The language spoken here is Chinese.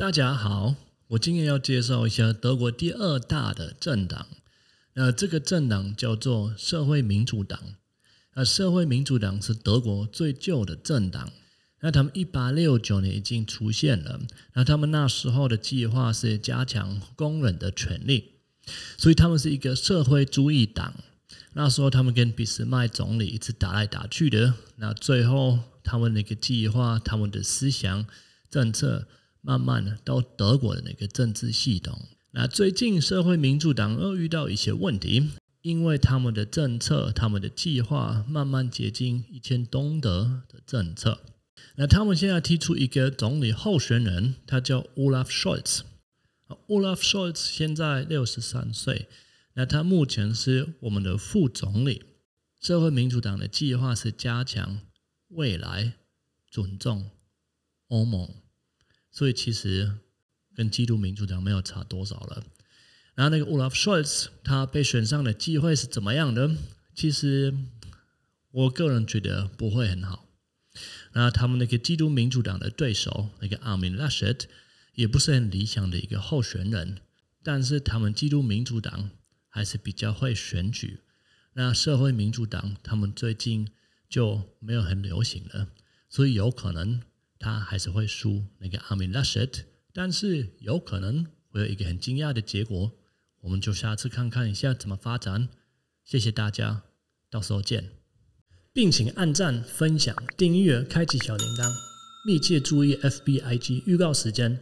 大家好，我今天要介绍一下德国第二大的政党。那这个政党叫做社会民主党。那社会民主党是德国最旧的政党。那他们一八六九年已经出现了。那他们那时候的计划是加强工人的权利，所以他们是一个社会主义党。那时候他们跟俾斯麦总理一直打来打去的。那最后他们那个计划、他们的思想政策。慢慢的到德国的那个政治系统。那最近社会民主党又遇到一些问题，因为他们的政策、他们的计划慢慢接近以前东德的政策。那他们现在提出一个总理候选人，他叫 Olaf Scholz。Olaf Scholz 现在六十三岁，那他目前是我们的副总理。社会民主党的计划是加强未来尊重欧盟。所以其实跟基督民主党没有差多少了。然后那个 Olaf s c h o l z 他被选上的机会是怎么样的？其实我个人觉得不会很好。那他们那个基督民主党的对手那个 Armin Laschet 也不是很理想的一个候选人。但是他们基督民主党还是比较会选举。那社会民主党他们最近就没有很流行了，所以有可能。他还是会输那个阿米拉什但是有可能会有一个很惊讶的结果，我们就下次看看一下怎么发展。谢谢大家，到时候见，并请按赞、分享、订阅、开启小铃铛，密切注意 FBIG 预告时间。